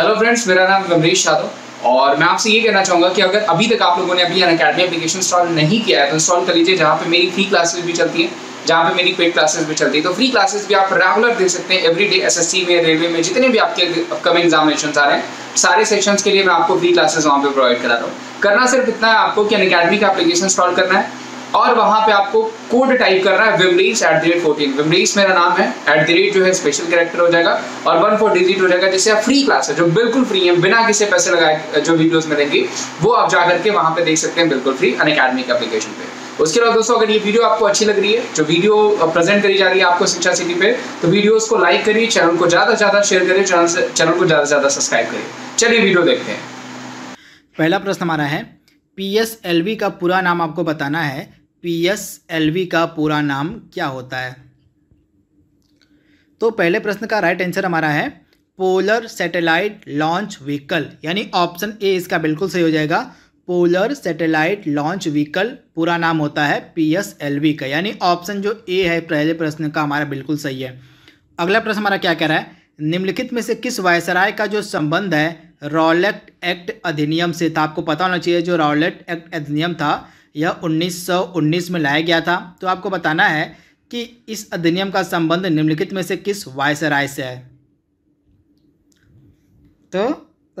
hello friends मेरा नाम गमरीश यादव और मैं आपसे ये कहना चाहूँगा कि अगर अभी तक आप लोगों ने अपनी अनकेडमी एप्लीकेशन इंस्टॉल नहीं किया है तो इंस्टॉल कर लीजिए जहाँ पे मेरी फ्री क्लासेस भी चलती हैं जहाँ पे मेरी पेड क्लासेस भी चलती है तो फ्री क्लासेस भी आप रेगुलर दे सकते हैं एवरी डे में रेलवे में जितने भी आपके अपकमिंग एग्जामिनेशन आ रहे हैं सारे सेक्शन के लिए मैं आपको फ्री क्लासेस वहाँ पे प्रोवाइड करा रहा हूँ करना सिर्फ इतना है आपको कि अन का एप्लीकेशन इंस्टॉल करना है और वहां पे आपको कोड टाइप करना है विमरीज एट द रेट फोर्टीन विमरीज मेरा नाम है एट द रेट जो है स्पेशल कैरेक्टर हो जाएगा और वन फोर डिजिट हो जाएगा जैसे आप फ्री क्लास है जो बिल्कुल फ्री है बिना किसी पैसे लगाए जो वीडियोस मिलेंगी वो आप जाकर के वहां पे देख सकते हैं बिल्कुल फ्री अन अकेडमिक एप्लीकेशन पे उसके अलावा दोस्तों अगर ये वीडियो आपको अच्छी लग रही है जो वीडियो प्रेजेंट करी जा रही है आपको शिक्षा सिटी पे तो वीडियोस को लाइक करिए चैनल को ज्यादा से ज्यादा शेयर करिए चैनल चैनल को ज्यादा से ज्यादा सब्सक्राइब करिए चलिए वीडियो देखते हैं पहला प्रश्न हमारा है पी एस एल वी का पूरा नाम आपको बताना है पीएसएलवी का पूरा नाम क्या होता है तो पहले प्रश्न का राइट आंसर हमारा है पोलर सैटेलाइट लॉन्च व्हीकल यानी ऑप्शन ए इसका बिल्कुल सही हो जाएगा पोलर सैटेलाइट लॉन्च व्हीकल पूरा नाम होता है पीएसएलवी का यानी ऑप्शन जो ए है पहले प्रश्न का हमारा बिल्कुल सही है अगला प्रश्न हमारा क्या कह रहा है निम्नलिखित में से किस वायसराय का जो संबंध है रॉलेट एक्ट अधिनियम से था तो आपको पता होना चाहिए जो रॉलेट एक्ट अधिनियम था यह 1919 में लाया गया था तो आपको बताना है कि इस अधिनियम का संबंध निम्नलिखित में से किस वायसराय से है तो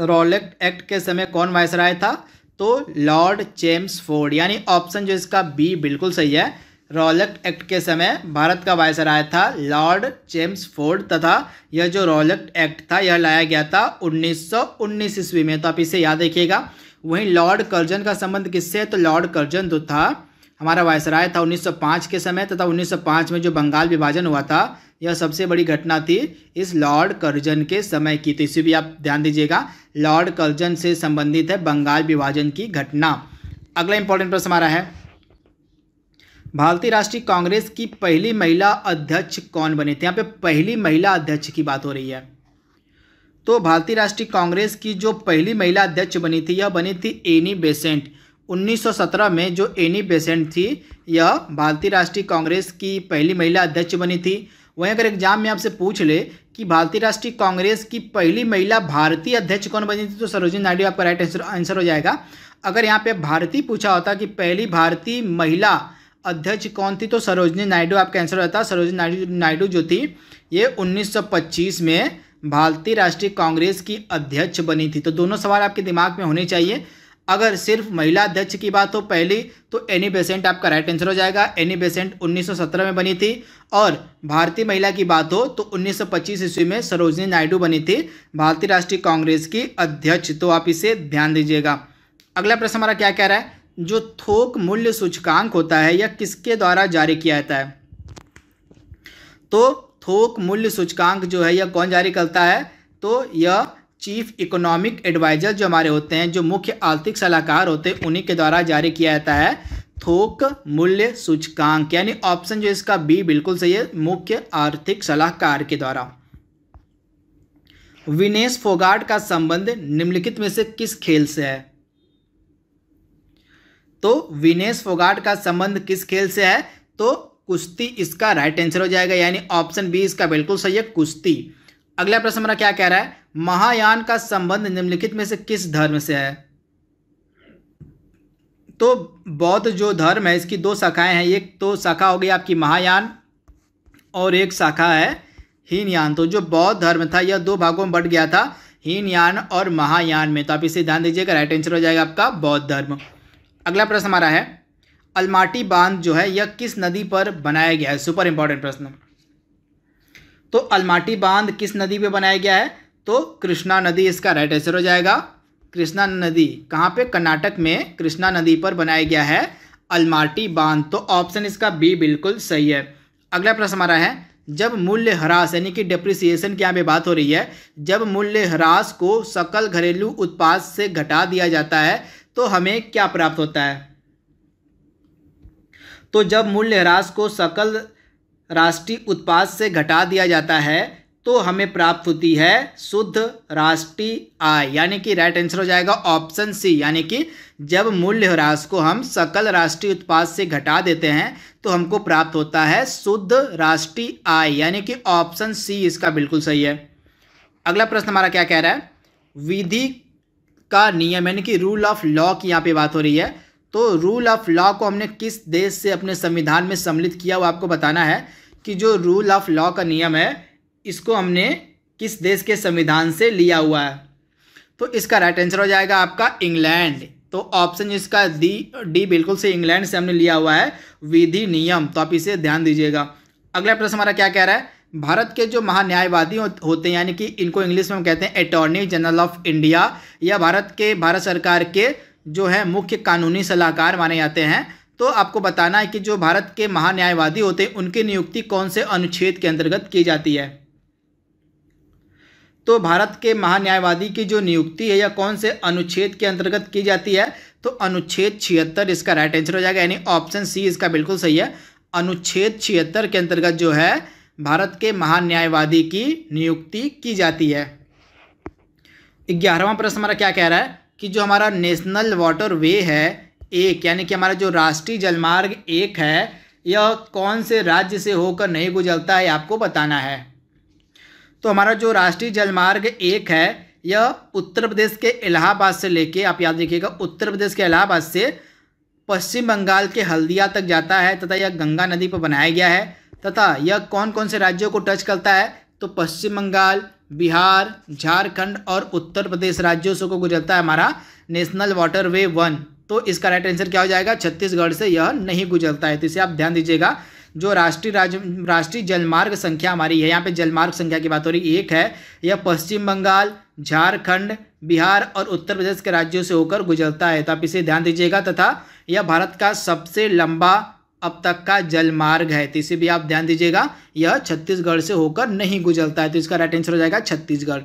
रोलेक्ट एक्ट के समय कौन वायसराय था तो लॉर्ड जेम्स फोर्ड यानी ऑप्शन जो इसका बी बिल्कुल सही है रॉलेक्ट एक्ट के समय भारत का वायसराय था लॉर्ड जेम्स फोर्ड तथा यह जो रॉलेक्ट एक्ट था यह लाया गया था 1919 ईस्वी में तो आप इसे याद रखिएगा वहीं लॉर्ड कर्जन का संबंध किससे है तो लॉर्ड कर्जन जो तो था हमारा वायसराय था 1905 के समय तथा 1905 में जो बंगाल विभाजन हुआ था यह सबसे बड़ी घटना थी इस लॉर्ड कर्जन के समय की तो इसे भी आप ध्यान दीजिएगा लॉर्ड कर्जन से संबंधित है बंगाल विभाजन की घटना अगला इंपॉर्टेंट प्रश्न हमारा है भारतीय राष्ट्रीय कांग्रेस की पहली महिला अध्यक्ष कौन बने थे यहाँ पे पहली महिला अध्यक्ष की बात हो रही है तो भारतीय राष्ट्रीय कांग्रेस की जो पहली महिला अध्यक्ष बनी थी यह बनी थी एनी बेसेंट 1917 में जो एनी बेसेंट थी यह भारतीय राष्ट्रीय कांग्रेस की पहली महिला अध्यक्ष बनी थी वहीं अगर एग्जाम में आपसे पूछ ले कि भारतीय राष्ट्रीय कांग्रेस की पहली महिला भारतीय अध्यक्ष कौन बनी थी तो सरोजिनी नायडू आपका राइट आंसर आंसर हो जाएगा अगर यहाँ पे भारतीय पूछा होता कि पहली भारतीय महिला अध्यक्ष कौन थी तो सरोजनी नायडू आपका आंसर होता सरोजनी नायडू नायडू जो थी ये उन्नीस में भारतीय राष्ट्रीय कांग्रेस की अध्यक्ष बनी थी तो दोनों सवाल आपके दिमाग में होने चाहिए अगर सिर्फ महिला अध्यक्ष की बात हो पहली तो एनी बेसेंट आपका राइट आंसर हो जाएगा एनी बेसेंट 1917 में बनी थी और भारतीय महिला की बात हो तो 1925 ईस्वी में सरोजनी नायडू बनी थी भारतीय राष्ट्रीय कांग्रेस की अध्यक्ष तो आप इसे ध्यान दीजिएगा अगला प्रश्न हमारा क्या कह रहा है जो थोक मूल्य सूचकांक होता है यह किसके द्वारा जारी किया जाता है तो थोक मूल्य सूचकांक जो है यह कौन जारी करता है तो यह चीफ इकोनॉमिक एडवाइजर जो हमारे होते हैं जो मुख्य आर्थिक सलाहकार होते हैं उन्हीं के द्वारा जारी किया जाता है थोक मूल्य सूचकांक यानी ऑप्शन जो इसका बी बिल्कुल सही है मुख्य आर्थिक सलाहकार के द्वारा विनेश फोगाट का संबंध निम्नलिखित में से किस खेल से है तो विनेश फोगाट का संबंध किस खेल से है तो कुश्ती इसका राइट आंसर हो जाएगा यानी ऑप्शन बी इसका बिल्कुल सही है कुश्ती अगला प्रश्न हमारा क्या कह रहा है महायान का संबंध निम्नलिखित में से किस धर्म से है तो बौद्ध जो धर्म है इसकी दो शाखाएं हैं एक तो शाखा हो गई आपकी महायान और एक शाखा है हीनयान तो जो बौद्ध धर्म था यह दो भागों में बट गया था हीनयान और महायान में तो आप इसे ध्यान दीजिएगा राइट आंसर हो जाएगा आपका बौद्ध धर्म अगला प्रश्न हमारा है अलमाटी बांध जो है यह किस नदी पर बनाया गया है सुपर इंपॉर्टेंट प्रश्न तो अलमाटी बांध किस नदी पे बनाया गया है तो कृष्णा नदी इसका राइट आंसर हो जाएगा कृष्णा नदी कहाँ पे कर्नाटक में कृष्णा नदी पर बनाया गया है अलमाटी बांध तो ऑप्शन इसका बी बिल्कुल सही है अगला प्रश्न हमारा है जब मूल्य ह्रास यानी कि डिप्रिसिएशन की यहाँ पे बात हो रही है जब मूल्य ह्रास को सकल घरेलू उत्पाद से घटा दिया जाता है तो हमें क्या प्राप्त होता है तो जब मूल्यह्रास को सकल राष्ट्रीय उत्पाद से घटा दिया जाता है तो हमें प्राप्त होती है शुद्ध राष्ट्रीय आय यानी कि राइट आंसर हो जाएगा ऑप्शन सी यानी कि जब मूल्यह्रास को हम सकल राष्ट्रीय उत्पाद से घटा देते हैं तो हमको प्राप्त होता है शुद्ध राष्ट्रीय आय यानी कि ऑप्शन सी इसका बिल्कुल सही है अगला प्रश्न हमारा क्या कह रहा है विधि का नियम यानी कि रूल ऑफ लॉ की यहाँ पे बात हो रही है तो रूल ऑफ लॉ को हमने किस देश से अपने संविधान में सम्मिलित किया वो आपको बताना है कि जो रूल ऑफ लॉ का नियम है इसको हमने किस देश के संविधान से लिया हुआ है तो इसका राइट आंसर हो जाएगा आपका इंग्लैंड तो ऑप्शन इसका डी डी बिल्कुल से इंग्लैंड से हमने लिया हुआ है विधि नियम तो आप इसे ध्यान दीजिएगा अगला प्रश्न हमारा क्या कह रहा है भारत के जो महान्यायवादी होते हैं यानी कि इनको इंग्लिश में हम कहते हैं अटॉर्नी जनरल ऑफ इंडिया या भारत के भारत सरकार के जो है मुख्य कानूनी सलाहकार माने जाते हैं तो आपको बताना है कि जो भारत के महान्यायवादी होते हैं उनकी नियुक्ति कौन से अनुच्छेद के अंतर्गत की जाती है तो भारत के महान्यायवादी की जो नियुक्ति है या कौन से अनुच्छेद के अंतर्गत की जाती है तो अनुच्छेद छिहत्तर इसका राइट आंसर हो जाएगा यानी ऑप्शन सी इसका बिल्कुल सही है अनुच्छेद छिहत्तर के अंतर्गत जो है भारत के महान्यायवादी की नियुक्ति की जाती है ग्यारहवा प्रश्न हमारा क्या कह रहा है कि जो हमारा नेशनल वाटर वे है एक यानी कि हमारा जो राष्ट्रीय जलमार्ग एक है यह कौन से राज्य से होकर नहीं गुजरता है आपको बताना है तो हमारा जो राष्ट्रीय जलमार्ग एक है यह उत्तर प्रदेश के इलाहाबाद से लेके आप याद रखिएगा उत्तर प्रदेश के इलाहाबाद से पश्चिम बंगाल के हल्दिया तक जाता है तथा यह गंगा नदी पर बनाया गया है तथा यह कौन कौन से राज्यों को टच करता है तो पश्चिम बंगाल बिहार झारखंड और उत्तर प्रदेश राज्यों से को गुजरता है हमारा नेशनल वाटर वे वन तो इसका राइट आंसर क्या हो जाएगा छत्तीसगढ़ से यह नहीं गुजरता है तो इसे आप ध्यान दीजिएगा जो राष्ट्रीय राज्य राष्ट्रीय जलमार्ग संख्या हमारी है यहाँ पे जलमार्ग संख्या की बात हो रही एक है यह पश्चिम बंगाल झारखंड बिहार और उत्तर प्रदेश के राज्यों से होकर गुजरता है तो आप इसे ध्यान दीजिएगा तथा यह भारत का सबसे लंबा अब तक का जलमार्ग है तो इसे भी आप ध्यान दीजिएगा यह छत्तीसगढ़ से होकर नहीं गुजरता है तो इसका राइट आंसर हो जाएगा छत्तीसगढ़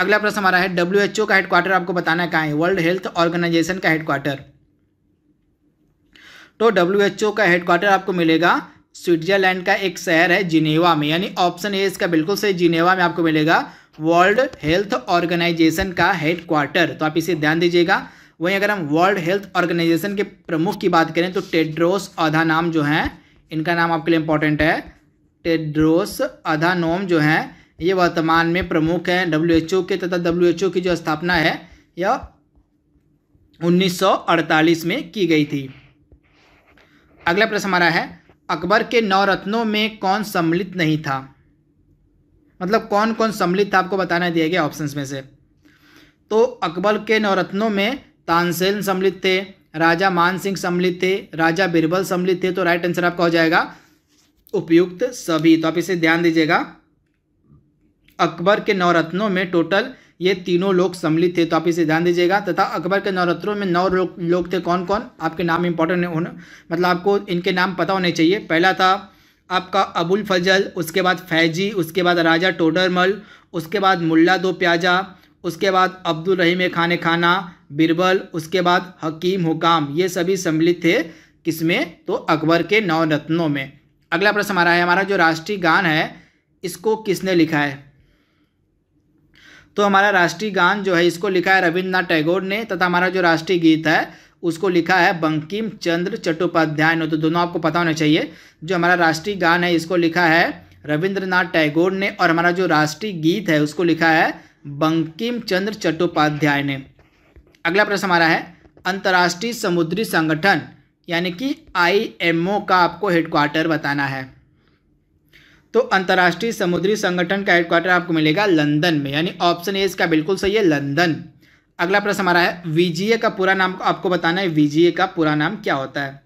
अगला प्रश्न हमारा है डब्ल्यू एच ओ का हेडक्वार्टर आपको बताना कहाँ है वर्ल्ड हेल्थ ऑर्गेनाइजेशन का हेडक्वार्टर तो डब्ल्यू एच ओ का हेडक्वार्टर आपको मिलेगा स्विट्जरलैंड का एक शहर है जिनेवा में यानी ऑप्शन ए इसका बिल्कुल सही जिनेवा में आपको मिलेगा वर्ल्ड हेल्थ ऑर्गेनाइजेशन का हेडक्वार्टर तो आप इसे ध्यान दीजिएगा वहीं अगर हम वर्ल्ड हेल्थ ऑर्गेनाइजेशन के प्रमुख की बात करें तो टेड्रोस अधानाम जो हैं इनका नाम आपके लिए इंपॉर्टेंट है टेड्रोस अधानोम जो हैं ये वर्तमान में प्रमुख हैं डब्ल्यू के तथा डब्ल्यू की जो स्थापना है यह 1948 में की गई थी अगला प्रश्न हमारा है अकबर के नौ रत्नों में कौन सम्मिलित नहीं था मतलब कौन कौन सम्मिलित था आपको बताना दिया गया ऑप्शंस में से तो अकबर के नवरत्नों में तानसेन सम्मिलित थे राजा मान सिंह सम्मिलित थे राजा बिरबल सम्मिलित थे तो राइट आंसर आपका हो जाएगा उपयुक्त सभी तो आप इसे ध्यान दीजिएगा अकबर के नवरत्नों में टोटल ये तीनों लोग सम्मिलित थे तो आप इसे ध्यान दीजिएगा तथा अकबर के नवरत्नों में नौ लोग लोग थे कौन कौन आपके नाम इंपॉर्टेंट होना मतलब आपको इनके नाम पता होने चाहिए पहला था आपका अबुल फजल उसके बाद फैजी उसके बाद राजा टोडरमल उसके बाद मुल्ला दो प्याजा उसके बाद अब्दुल रहीम खान खाना बिरबल उसके बाद हकीम हुकाम ये सभी सम्मिलित थे किसमें तो अकबर के नौ रत्नों में अगला प्रश्न हमारा है हमारा जो राष्ट्रीय गान है इसको किसने लिखा है तो हमारा राष्ट्रीय गान जो है इसको लिखा है रविन्द्रनाथ टैगोर ने तथा हमारा जो राष्ट्रीय गीत है उसको लिखा है बंकिम चंद्र चट्टोपाध्याय ने तो दोनों आपको पता होना चाहिए जो हमारा राष्ट्रीय गान है इसको लिखा है रविंद्रनाथ टैगोर ने और हमारा जो राष्ट्रीय गीत है उसको लिखा है बंकिम चंद्र चट्टोपाध्याय ने अगला प्रश्न हमारा है अंतर्राष्ट्रीय समुद्री संगठन यानी कि आईएमओ का आपको हेडक्वार्टर बताना है तो अंतर्राष्ट्रीय समुद्री संगठन का हेडक्वार्टर आपको मिलेगा लंदन में यानी ऑप्शन ए इसका बिल्कुल सही है लंदन अगला प्रश्न हमारा है वीजीए का पूरा नाम आपको बताना है वीजीए का पूरा नाम क्या होता है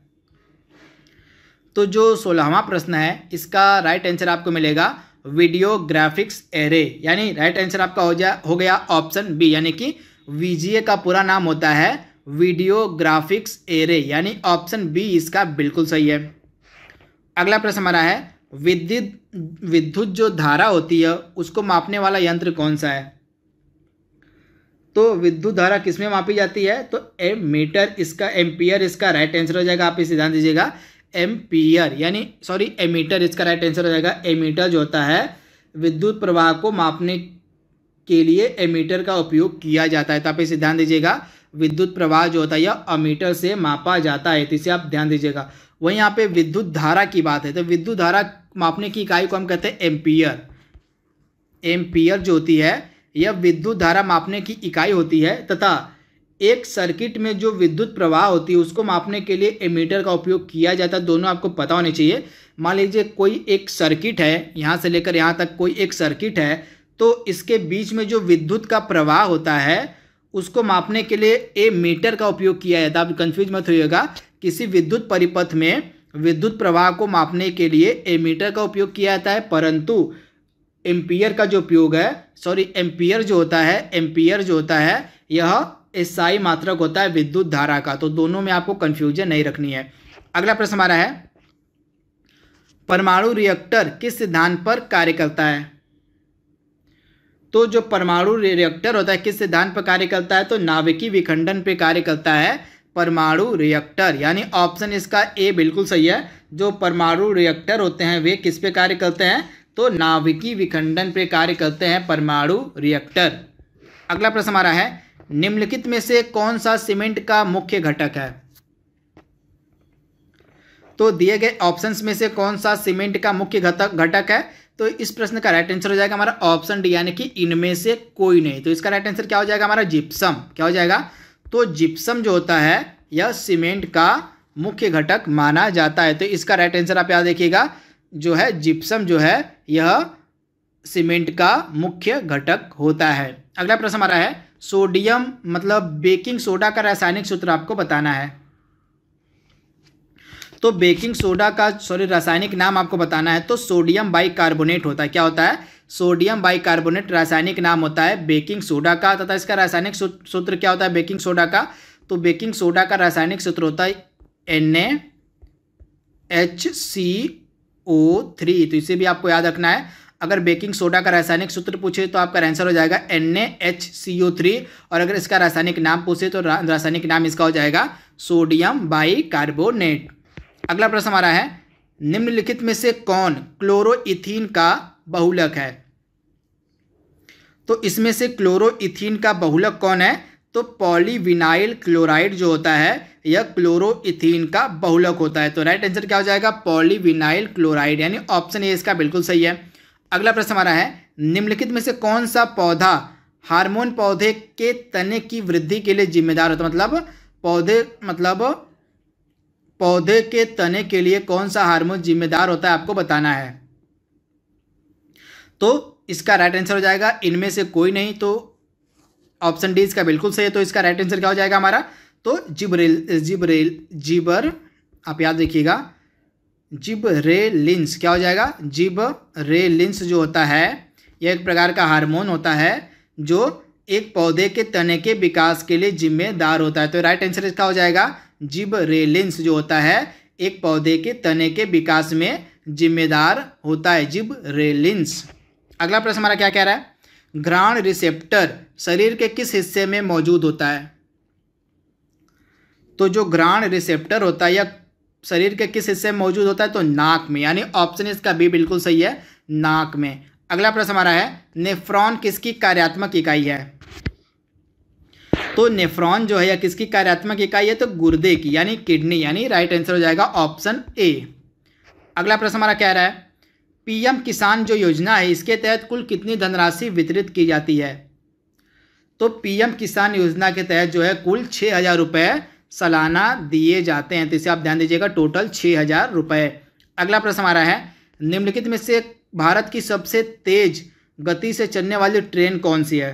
तो जो सोलहवा प्रश्न है इसका राइट आंसर आपको मिलेगा वीडियो ग्राफिक्स एरे यानी राइट आंसर आपका हो जा हो गया ऑप्शन बी यानी कि वीजीए का पूरा नाम होता है वीडियो ग्राफिक्स एरे यानी ऑप्शन बी इसका बिल्कुल सही है अगला प्रश्न हमारा है विद्युत विद्युत जो धारा होती है उसको मापने वाला यंत्र कौन सा है तो विद्युत धारा किसमें मापी जाती है तो ए मीटर इसका एम्पियर इसका राइट आंसर हो जाएगा आप इसे ध्यान दीजिएगा एम्पियर यानी सॉरी एमीटर इसका राइट आंसर हो जाएगा एमीटर जो होता है विद्युत प्रवाह को मापने के लिए एमीटर का उपयोग किया जाता है तो आप इसे ध्यान दीजिएगा विद्युत प्रवाह जो होता है यह अमीटर से मापा जाता है तो इसे आप ध्यान दीजिएगा वहीं यहाँ पे विद्युत धारा की बात है तो विद्युत धारा मापने की इकाई को हम कहते हैं एम्पियर एम्पियर जो होती है यह विद्युत धारा मापने की इकाई होती है तथा एक सर्किट में जो विद्युत प्रवाह होती है उसको मापने के लिए एमीटर का उपयोग किया जाता है दोनों आपको पता होने चाहिए मान लीजिए कोई एक सर्किट है यहाँ से लेकर यहाँ तक कोई एक सर्किट है तो इसके बीच में जो विद्युत का प्रवाह होता है उसको मापने के लिए ए मीटर का उपयोग किया जाता है आप कन्फ्यूज मत होइएगा किसी विद्युत परिपथ में विद्युत प्रवाह को मापने के लिए एमीटर का उपयोग किया जाता है परंतु एम्पियर का जो उपयोग है सॉरी एम्पियर जो होता है एम्पियर जो होता है यह ईसाई मात्रक होता है विद्युत धारा का तो दोनों में आपको कंफ्यूजन नहीं रखनी है अगला प्रश्न हमारा है परमाणु रिएक्टर किस सिद्धांत पर कार्य करता है तो जो परमाणु रिएक्टर होता है किस सिद्धांत पर कार्य करता है तो नाभिकीय विखंडन पर कार्य करता है परमाणु रिएक्टर यानी ऑप्शन इसका ए बिल्कुल सही है जो परमाणु रिएक्टर होते हैं वे किस पे कार्य करते हैं तो नाभिकीय विखंडन पे कार्य करते हैं परमाणु रिएक्टर अगला प्रश्न हमारा है निम्नलिखित में से कौन सा सीमेंट का मुख्य घटक है तो दिए गए ऑप्शंस में से कौन सा सीमेंट का मुख्य घटक घटक है तो इस प्रश्न का राइट आंसर हो जाएगा हमारा ऑप्शन डी यानी कि इनमें से कोई नहीं तो इसका राइट आंसर क्या हो जाएगा हमारा जिप्सम क्या हो जाएगा तो जिप्सम जो होता है यह सीमेंट का मुख्य घटक माना जाता है तो इसका राइट आंसर आप यहां देखिएगा जो है जिप्सम जो है यह सीमेंट का मुख्य घटक होता है अगला प्रश्न हमारा है सोडियम मतलब बेकिंग सोडा का रासायनिक सूत्र आपको बताना है तो बेकिंग सोडा का सॉरी रासायनिक नाम आपको बताना है तो सोडियम बाइकार्बोनेट होता है क्या होता है सोडियम बाइकार्बोनेट रासायनिक नाम होता है बेकिंग सोडा का तथा इसका रासायनिक सूत्र क्या होता है बेकिंग सोडा का तो बेकिंग सोडा का रासायनिक सूत्र होता है N H C O three तो इसे भी आपको याद रखना है अगर बेकिंग सोडा का रासायनिक सूत्र पूछे तो आपका आंसर हो जाएगा N H C O three और अगर इसका रासायनिक नाम पूछे तो रासायनिक नाम इसका हो जाएगा सोडियम बाई कार्बोनेट अगला प्रश्न हमारा है निम्नलिखित में से कौन क्लोरोइथीन का बहुलक है तो इसमें से क्लोरोइथीन का बहुलक कौन है तो पॉलीविनाइल क्लोराइड जो होता है यह क्लोरोइथीन का बहुलक होता है तो राइट आंसर क्या हो जाएगा पॉलीविनाइल क्लोराइड यानी ऑप्शन ए इसका बिल्कुल सही है अगला प्रश्न हमारा है निम्नलिखित में से कौन सा पौधा हार्मोन पौधे के तने की वृद्धि के लिए जिम्मेदार होता मतलब पौधे मतलब पौधे के तने के लिए कौन सा हार्मोन जिम्मेदार होता है आपको बताना है तो इसका राइट आंसर हो जाएगा इनमें से कोई नहीं तो ऑप्शन डी इसका बिल्कुल सही है तो इसका राइट आंसर क्या हो जाएगा हमारा तो जिबरेल जिबरेल जिबर आप याद रखिएगा जिब रे लिंस क्या हो जाएगा जिब रे लिंस जो होता है यह एक प्रकार का हार्मोन होता है जो एक पौधे के तने के विकास के लिए जिम्मेदार होता है तो राइट आंसर इसका हो जाएगा जिब रेलिंस जो होता है एक पौधे के तने के विकास में जिम्मेदार होता है जिब रेलिंस अगला प्रश्न हमारा क्या कह रहा है घ्राण रिसेप्टर शरीर के किस हिस्से में मौजूद होता है तो जो घ्राण रिसेप्टर होता है या शरीर के किस हिस्से में मौजूद होता है तो नाक में यानी ऑप्शन इसका बी बिल्कुल सही है नाक में अगला प्रश्न हमारा है नेफ्रॉन किसकी कार्यात्मक इकाई है तो नेफ्रॉन जो है या किसकी कार्यात्मक इकाई है तो गुर्दे की यानी किडनी यानी राइट आंसर हो जाएगा ऑप्शन ए अगला प्रश्न हमारा कह रहा है पीएम किसान जो योजना है इसके तहत कुल कितनी धनराशि वितरित की जाती है तो पीएम किसान योजना के तहत जो है कुल छः हज़ार रुपये सालाना दिए जाते हैं तो इसे आप ध्यान दीजिएगा टोटल छः हज़ार रुपये अगला प्रश्न हमारा है निम्नलिखित में से भारत की सबसे तेज गति से चलने वाली ट्रेन कौन सी है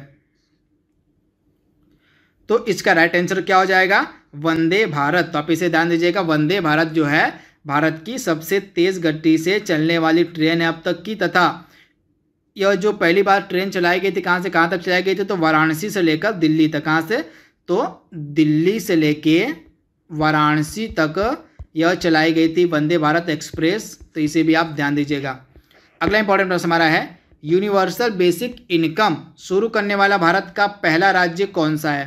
तो इसका राइट आंसर क्या हो जाएगा वंदे भारत तो आप इसे ध्यान दीजिएगा वंदे भारत जो है भारत की सबसे तेज गति से चलने वाली ट्रेन है अब तक की तथा यह जो पहली बार ट्रेन चलाई गई थी कहाँ से कहाँ तक चलाई गई थी तो वाराणसी से लेकर दिल्ली तक कहाँ से तो दिल्ली से लेके वाराणसी तक यह चलाई गई थी वंदे भारत एक्सप्रेस तो इसे भी आप ध्यान दीजिएगा अगला इंपॉर्टेंट प्रश्न हमारा है यूनिवर्सल बेसिक इनकम शुरू करने वाला भारत का पहला राज्य कौन सा है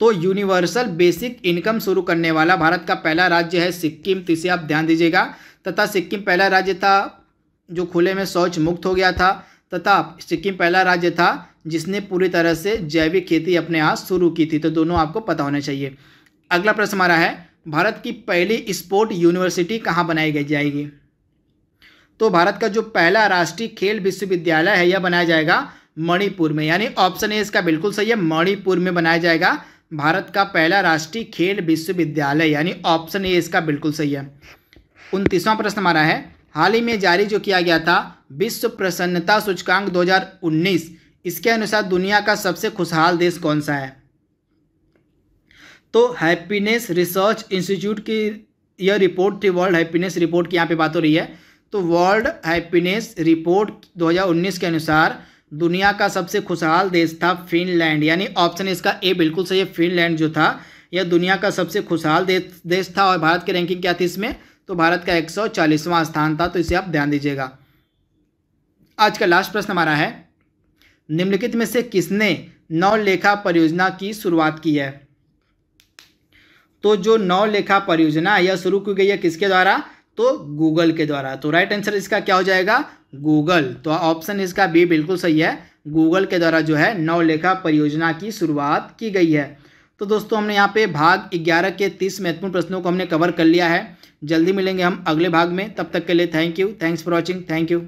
तो यूनिवर्सल बेसिक इनकम शुरू करने वाला भारत का पहला राज्य है सिक्किम तो इसे आप ध्यान दीजिएगा तथा सिक्किम पहला राज्य था जो खुले में शौच मुक्त हो गया था तथा सिक्किम पहला राज्य था जिसने पूरी तरह से जैविक खेती अपने यहाँ शुरू की थी तो दोनों आपको पता होना चाहिए अगला प्रश्न हमारा है भारत की पहली स्पोर्ट यूनिवर्सिटी कहाँ बनाई गई जाएगी तो भारत का जो पहला राष्ट्रीय खेल विश्वविद्यालय है यह बनाया जाएगा मणिपुर में यानी ऑप्शन ए इसका बिल्कुल सही है मणिपुर में बनाया जाएगा भारत का पहला राष्ट्रीय खेल विश्वविद्यालय यानी ऑप्शन ए इसका बिल्कुल सही है उनतीसवां प्रश्न हमारा है हाल ही में जारी जो किया गया था विश्व प्रसन्नता सूचकांक 2019 इसके अनुसार दुनिया का सबसे खुशहाल देश कौन सा है तो हैप्पीनेस रिसर्च इंस्टीट्यूट की यह रिपोर्ट थी वर्ल्ड हैप्पीनेस रिपोर्ट की यहाँ पे बात हो रही है तो वर्ल्ड हैप्पीनेस रिपोर्ट 2019 के अनुसार दुनिया का सबसे खुशहाल देश था फिनलैंड यानी ऑप्शन इसका ए बिल्कुल सही है फिनलैंड जो था यह दुनिया का सबसे खुशहाल देश देश था और भारत की रैंकिंग क्या थी इसमें तो भारत का 140वां स्थान था तो इसे आप ध्यान दीजिएगा आज का लास्ट प्रश्न हमारा है निम्नलिखित में से किसने नवलेखा परियोजना की शुरुआत की है तो जो नवलेखा परियोजना यह शुरू की गई है किसके द्वारा तो गूगल के द्वारा तो राइट आंसर इसका क्या हो जाएगा गूगल तो ऑप्शन इसका बी बिल्कुल सही है गूगल के द्वारा जो है नवलेखा परियोजना की शुरुआत की गई है तो दोस्तों हमने यहाँ पे भाग ग्यारह के तीस महत्वपूर्ण प्रश्नों को हमने कवर कर लिया है जल्दी मिलेंगे हम अगले भाग में तब तक के लिए thank you thanks for watching thank you